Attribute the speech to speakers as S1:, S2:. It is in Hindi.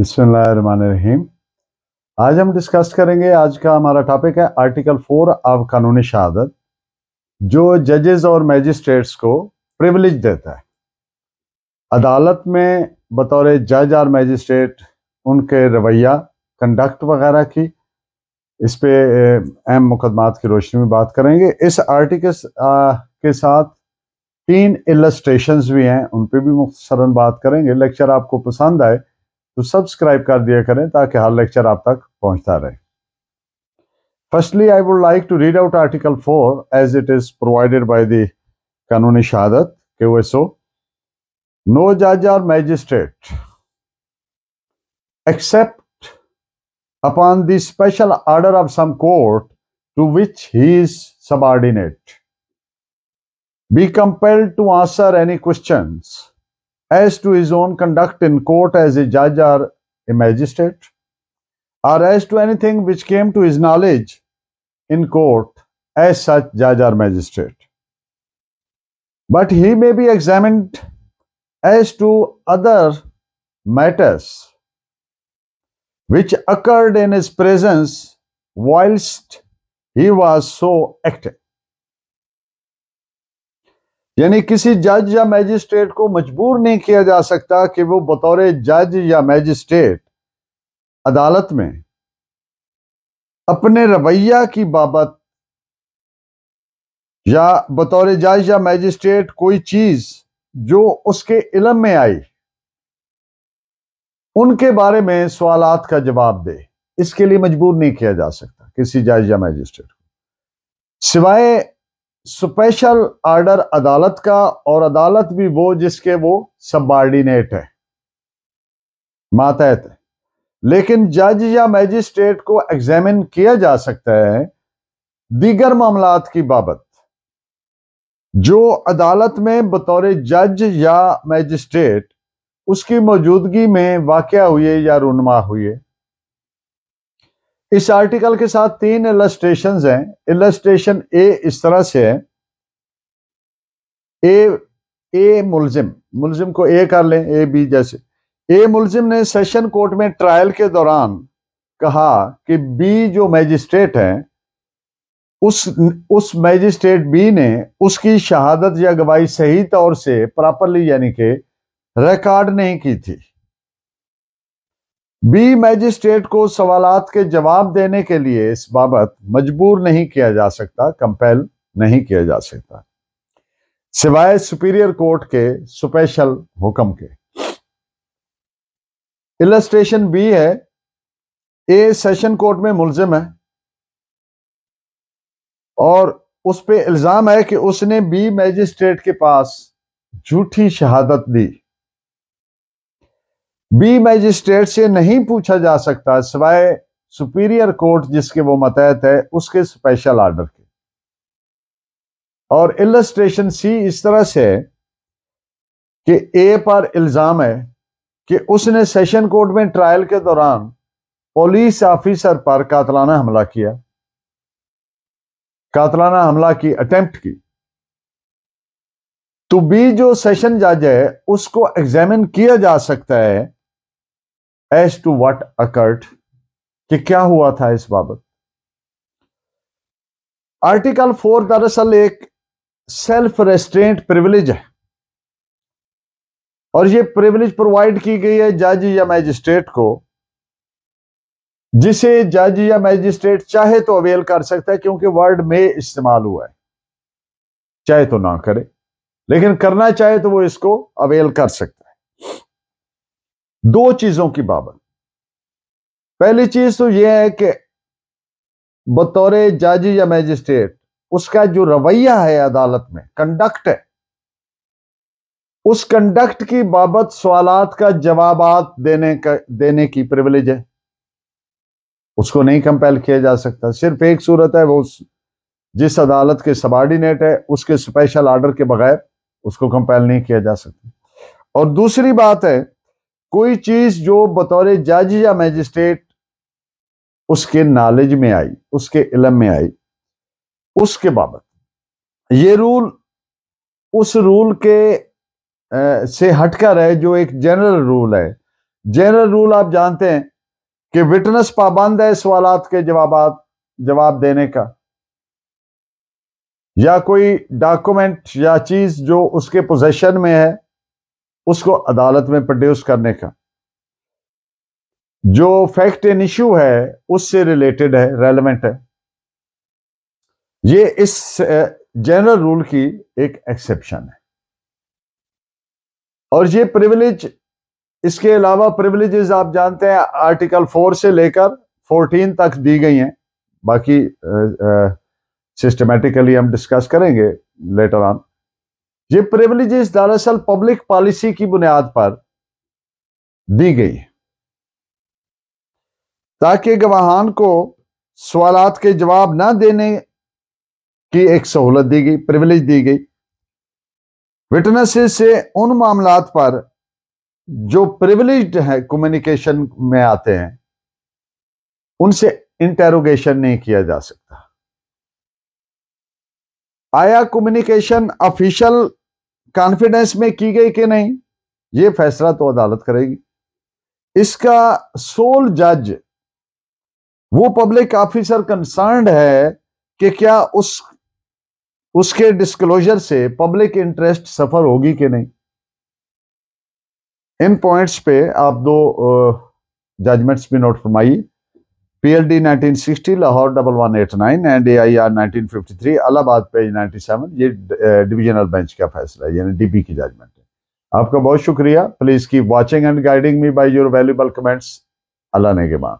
S1: बिस्मिल्लाहिर्रहमानिर्रहीम आज हम डिस्कस करेंगे आज का हमारा टॉपिक है आर्टिकल फोर ऑफ कानूनी शहादत जो जजेस और मैजिस्ट्रेट्स को प्रिविलेज देता है अदालत में बतौर जज और मैजिस्ट्रेट उनके रवैया कंडक्ट वगैरह की इस पे अहम मुकदमात की रोशनी में बात करेंगे इस आर्टिकल के साथ तीन इलस्ट्रेशंस भी हैं उन पे भी मुख्तसरन बात करेंगे लेक्चर आपको पसंद आए तो सब्सक्राइब कर दिया करें ताकि हर लेक्चर आप तक पहुंचता रहे firstly I would like to read out article four as it is provided by the Qanun-e-Shahadat के ओ एस नो जज or magistrate except upon the special order of some court to which he is subordinate be compelled to answer any questions as to his own conduct in court as a judge or a magistrate, or as to anything which came to his knowledge in court as such judge or magistrate. But he may be examined as to other matters which occurred in his presence whilst he was so acting. यानी किसी जज या मैजिस्ट्रेट को मजबूर नहीं किया जा सकता कि वो बतौर जज या मैजिस्ट्रेट अदालत में अपने रवैया की बाबत या बतौर जज या मैजिस्ट्रेट कोई चीज जो उसके इलम में आई उनके बारे में सवालात का जवाब दे इसके लिए मजबूर नहीं किया जा सकता किसी जज या मैजिस्ट्रेट को सिवाय स्पेशल आर्डर अदालत का और अदालत भी वो जिसके वो सबॉर्डिनेट है मातहत है लेकिन जज या मैजिस्ट्रेट को एग्जामिन किया जा सकता है दीगर मामला की बाबत जो अदालत में बतौर जज या मैजिस्ट्रेट उसकी मौजूदगी में वाक़ हुए या रुनमा हुए इस आर्टिकल के साथ तीन इलस्ट्रेशन हैं इलस्ट्रेशन ए इस तरह से है ए ए मुलजिम मुलजिम को ए कर लें ए बी जैसे ए मुलजिम ने सेशन कोर्ट में ट्रायल के दौरान कहा कि बी जो मैजिस्ट्रेट है उस उस मैजिस्ट्रेट बी ने उसकी शहादत या गवाही सही तौर से प्रॉपरली यानी कि रिकॉर्ड नहीं की थी बी मैजिस्ट्रेट को सवालात के जवाब देने के लिए इस बाबत मजबूर नहीं किया जा सकता कंपेल नहीं किया जा सकता सिवाय सुपीरियर कोर्ट के स्पेशल हुक्म के इलस्ट्रेशन बी है ए सेशन कोर्ट में मुलजिम है और उस पर इल्जाम है कि उसने बी मैजिस्ट्रेट के पास झूठी शहादत दी बी मैजिस्ट्रेट से नहीं पूछा जा सकता सिवाय सुपीरियर कोर्ट जिसके वो मतहत है उसके स्पेशल ऑर्डर के और इलस्ट्रेशन सी इस तरह से है कि ए पर इल्ज़ाम है कि उसने सेशन कोर्ट में ट्रायल के दौरान पुलिस ऑफिसर पर कातलाना हमला किया कातलाना हमला की अटेम्प्ट की तो बी जो सेशन जज है उसको एग्जामिन किया जा सकता है एज टू वट अकर्ट कि क्या हुआ था इस बाबत आर्टिकल फोर दरअसल एक सेल्फ रेस्ट्रेंट प्रिविलेज है और ये प्रिविलेज प्रोवाइड की गई है जज या मैजिस्ट्रेट को जिसे जज या मैजिस्ट्रेट चाहे तो अवेल कर सकता है क्योंकि वर्ड में इस्तेमाल हुआ है चाहे तो ना करे लेकिन करना चाहे तो वो इसको अवेल कर सकता दो चीजों की बाबत पहली चीज तो यह है कि बतौर जज या मैजिस्ट्रेट उसका जो रवैया है अदालत में कंडक्ट है उस कंडक्ट की बाबत सवालत का जवाब देने का देने की प्रिविलेज है उसको नहीं कंपेल किया जा सकता सिर्फ एक सूरत है वो उस जिस अदालत के सबॉर्डिनेट है उसके स्पेशल ऑर्डर के बगैर उसको कंपेल नहीं किया जा सकता और दूसरी बात है कोई चीज जो बतौर जज या मैजिस्ट्रेट उसके नॉलेज में आई उसके इलम में आई उसके बाबत ये रूल उस रूल के आ, से हटकर है जो एक जनरल रूल है जनरल रूल आप जानते हैं कि विटनेस पाबंद है सवाल के जवाब जवाब देने का या कोई डॉक्यूमेंट या चीज जो उसके पोजेशन में है उसको अदालत में प्रोड्यूस करने का जो फैक्ट एन इशू है उससे रिलेटेड है रेलिवेंट है ये इस जनरल रूल की एक एक्सेप्शन है और ये प्रिविलेज इसके अलावा प्रिविलेजेस आप जानते हैं आर्टिकल फोर से लेकर फोर्टीन तक दी गई हैं बाकी सिस्टमेटिकली हम डिस्कस करेंगे लेटर ऑन ये प्रिवलेजेस दरअसल पब्लिक पॉलिसी की बुनियाद पर दी गई ताकि गवाहान को सवाल के जवाब ना देने की एक सहूलत दी गई प्रिविलेज दी गई विटनेसेस से उन मामलात पर जो प्रिवलिज है कम्युनिकेशन में आते हैं उनसे इंटेरोगेशन नहीं किया जा सकता आया कम्युनिकेशन ऑफिशियल कॉन्फिडेंस में की गई कि नहीं ये फैसला तो अदालत करेगी इसका सोल जज वो पब्लिक ऑफिसर कंसर्न है कि क्या उस उसके डिस्क्लोजर से पब्लिक इंटरेस्ट सफर होगी कि नहीं इन पॉइंट्स पे आप दो जजमेंट्स भी नोट फरमाइए PLD 1960 Lahore double one eight nine and A I R nineteen fifty three Allahabad page ninety seven ये डिविजनल बेंच का फैसला है यानी डीपी की जजमेंट है आपका बहुत शुक्रिया please keep watching and guiding me by your valuable comments Allah ने के बाद